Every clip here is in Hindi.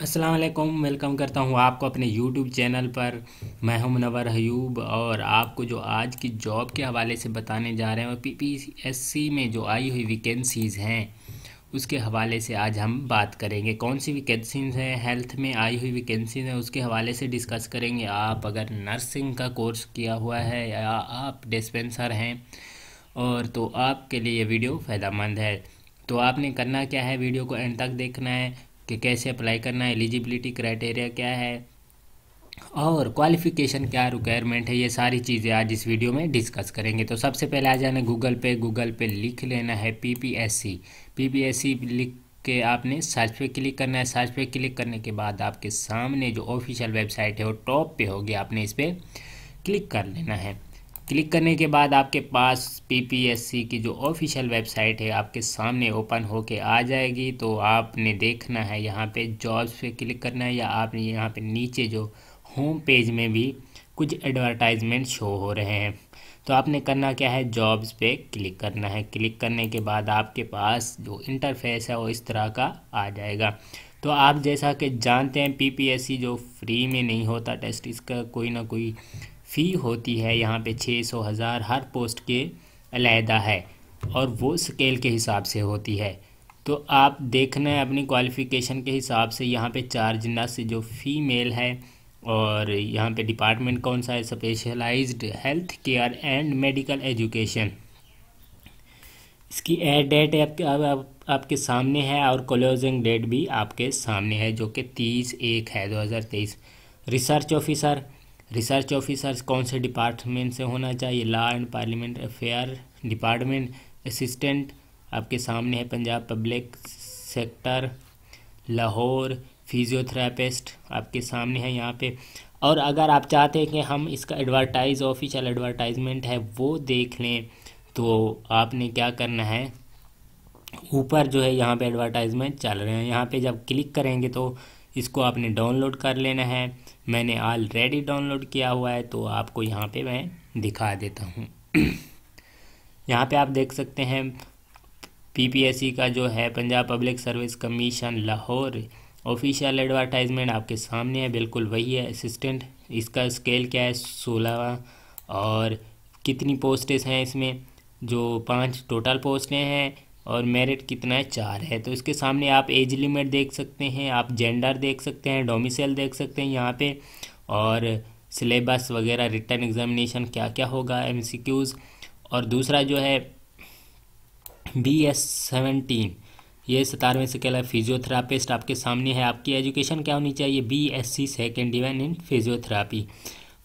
अस्सलाम वालेकुम वेलकम करता हूँ आपको अपने यूट्यूब चैनल पर मैं हूँ मुनवर हयूब और आपको जो आज की जॉब के हवाले से बताने जा रहे हैं पी पी एस सी में जो आई हुई वैकेंसीज़ हैं उसके हवाले से आज हम बात करेंगे कौन सी वैकेंसीज हैं हेल्थ में आई हुई वैकेंसीज हैं उसके हवाले से डिस्कस करेंगे आप अगर नर्सिंग का कोर्स किया हुआ है या आप डिस्पेंसर हैं और तो आपके लिए ये वीडियो फ़ायदा मंद है तो आपने करना क्या है वीडियो को एंड तक देखना है कि कैसे अप्लाई करना है एलिजिबिलिटी क्राइटेरिया क्या है और क्वालिफ़िकेशन क्या रिक्वायरमेंट है ये सारी चीज़ें आज इस वीडियो में डिस्कस करेंगे तो सबसे पहले आ जाना गूगल पे गूगल पे लिख लेना है P P S C P P S C लिख के आपने सर्च पे क्लिक करना है सर्च पे क्लिक करने के बाद आपके सामने जो ऑफिशियल वेबसाइट है वो टॉप पे होगी आपने इस पर क्लिक कर लेना है क्लिक करने के बाद आपके पास पीपीएससी की जो ऑफिशियल वेबसाइट है आपके सामने ओपन हो के आ जाएगी तो आपने देखना है यहाँ पे जॉब्स पे क्लिक करना है या आपने यहाँ पे नीचे जो होम पेज में भी कुछ एडवर्टाइजमेंट शो हो रहे हैं तो आपने करना क्या है जॉब्स पे क्लिक करना है क्लिक करने के बाद आपके पास जो इंटरफेस है वो इस तरह का आ जाएगा तो आप जैसा कि जानते हैं पीपीएससी जो फ्री में नहीं होता टेस्ट इसका कोई ना कोई फ़ी होती है यहाँ पे छः सौ हज़ार हर पोस्ट के अलहदा है और वो स्केल के हिसाब से होती है तो आप देखना है अपनी क्वालिफ़िकेशन के हिसाब से यहाँ पे चार्ज से जो फीमेल है और यहाँ पे डिपार्टमेंट कौन सा है specialized health care and medical education इसकी एयर डेट आपके आप, आप, आपके सामने है और क्लोजिंग डेट भी आपके सामने है जो कि तीस एक है दो हज़ार तेईस रिसर्च ऑफिसर रिसर्च ऑफिसर्स कौन से डिपार्टमेंट से होना चाहिए law and parliament affair department assistant आपके सामने है Punjab public sector Lahore physiotherapist आपके सामने है यहाँ पे और अगर आप चाहते हैं कि हम इसका एडवर्टाइज ऑफिशियल एडवर्टाइजमेंट है वो देख लें तो आपने क्या करना है ऊपर जो है यहाँ पे एडवर्टाइजमेंट चल रहे हैं यहाँ पे जब क्लिक करेंगे तो इसको आपने डाउनलोड कर लेना है मैंने ऑलरेडी डाउनलोड किया हुआ है तो आपको यहाँ पे मैं दिखा देता हूँ यहाँ पे आप देख सकते हैं पीपीएससी e का जो है Punjab public service commission Lahore official advertisement आपके सामने है बिल्कुल वही है असिस्टेंट इसका स्केल क्या है सोलह और कितनी पोस्टेस हैं इसमें जो पांच टोटल पोस्टें हैं और मेरिट कितना है चार है तो इसके सामने आप एज लिमिट देख सकते हैं आप जेंडर देख सकते हैं डोमिसल देख सकते हैं यहाँ पे और सिलेबस वगैरह रिटर्न एग्जामिनेशन क्या क्या होगा एम और दूसरा जो है बी एस सेवनटीन ये सतारवें से कहला फिजियोथेरापिस्ट आपके सामने है आपकी एजुकेशन क्या होनी चाहिए B S C second even in physiotherapy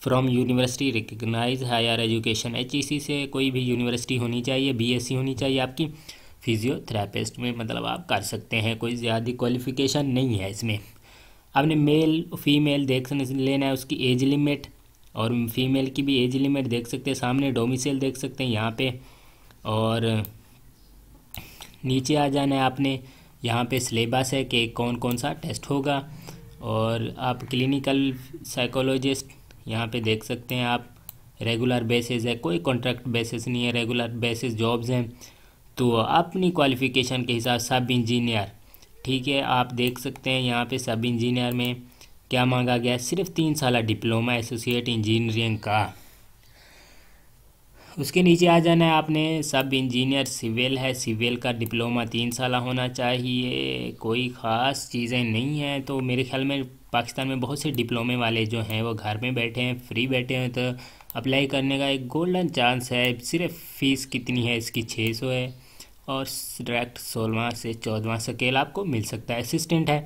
from university recognize higher education H E C से कोई भी यूनिवर्सिटी होनी चाहिए बी एस सी होनी चाहिए आपकी फिजियोथेरापिस्ट में मतलब आप कर सकते हैं कोई ज़्यादा क्वालिफिकेशन नहीं है इसमें आपने मेल फीमेल देख लेना है उसकी एज लिमिट और फीमेल की भी एज लिमिट देख सकते हैं सामने डोमिसल देख सकते हैं यहाँ पे और नीचे आ जाना है आपने यहाँ पे सिलेबस है कि कौन कौन सा टेस्ट होगा और आप क्लिनिकल साइकोलॉजिस्ट यहाँ पे देख सकते हैं आप रेगुलर बेसिस है कोई कॉन्ट्रैक्ट बेसिस नहीं है रेगुलर बेसिस जॉब्स हैं तो अपनी क्वालिफ़िकेशन के हिसाब सब इंजीनियर ठीक है आप देख सकते हैं यहाँ पे सब इंजीनियर में क्या मांगा गया सिर्फ तीन साल डिप्लोमा एसोसिएट इंजीनियरिंग का उसके नीचे आ जाना है आपने सब इंजीनियर सिविल है सिविल का डिप्लोमा तीन साल होना चाहिए कोई ख़ास चीज़ें नहीं हैं तो मेरे ख्याल में पाकिस्तान में बहुत से डिप्लोमे वाले जो हैं वो घर में बैठे हैं फ्री बैठे हैं तो अप्लाई करने का एक गोल्डन चांस है सिर्फ फ़ीस कितनी है इसकी छः सौ है और डायरेक्ट सोलवा से चौदवा स्केल आपको मिल सकता है असिस्टेंट है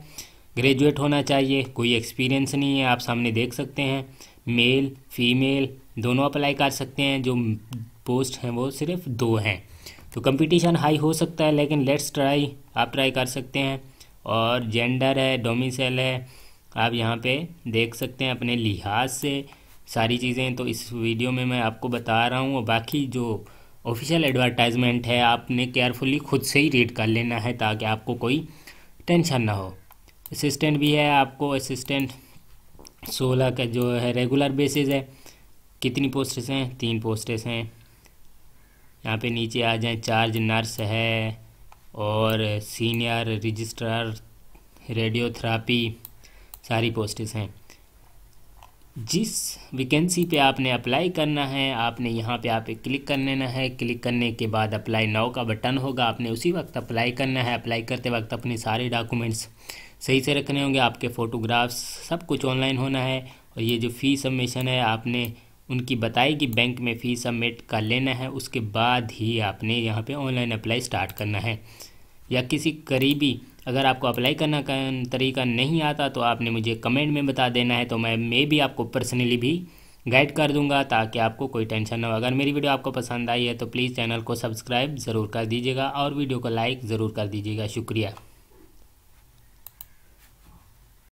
ग्रेजुएट होना चाहिए कोई एक्सपीरियंस नहीं है आप सामने देख सकते हैं मेल फीमेल दोनों अप्लाई कर सकते हैं जो पोस्ट हैं वो सिर्फ दो हैं तो कंपटीशन हाई हो सकता है लेकिन लेट्स ट्राई आप ट्राई कर सकते हैं और जेंडर है डोमिसल है आप यहाँ पे देख सकते हैं अपने लिहाज से सारी चीज़ें तो इस वीडियो में मैं आपको बता रहा हूँ और बाकी जो ऑफिशियल एडवर्टाइजमेंट है आपने केयरफुली खुद से ही रीड कर लेना है ताकि आपको कोई टेंशन ना हो असिस्टेंट भी है आपको असिस्टेंट सोलह का जो है रेगुलर बेसिस है कितनी पोस्टेस हैं तीन पोस्टेस हैं यहाँ पे नीचे आ जाए चार्ज नर्स है और सीनियर रजिस्ट्रार रेडियोथेरापी सारी पोस्टेस हैं जिस वैकेंसी पे आपने अप्लाई करना है आपने यहाँ पे आप क्लिक कर लेना है क्लिक करने के बाद अप्लाई नाउ का बटन होगा आपने उसी वक्त अप्लाई करना है अप्लाई करते वक्त अपने सारे डॉक्यूमेंट्स सही से रखने होंगे आपके फ़ोटोग्राफ्स सब कुछ ऑनलाइन होना है और ये जो फ़ी सबमिशन है आपने उनकी बताई कि बैंक में फ़ी सबमिट कर लेना है उसके बाद ही आपने यहाँ पर ऑनलाइन अप्लाई स्टार्ट करना है या किसी करीबी अगर आपको अप्लाई करना का तरीका नहीं आता तो आपने मुझे कमेंट में बता देना है तो मैं मे भी आपको पर्सनली भी गाइड कर दूंगा ताकि आपको कोई टेंशन ना हो अगर मेरी वीडियो आपको पसंद आई है तो प्लीज़ चैनल को सब्सक्राइब ज़रूर कर दीजिएगा और वीडियो को लाइक ज़रूर कर दीजिएगा शुक्रिया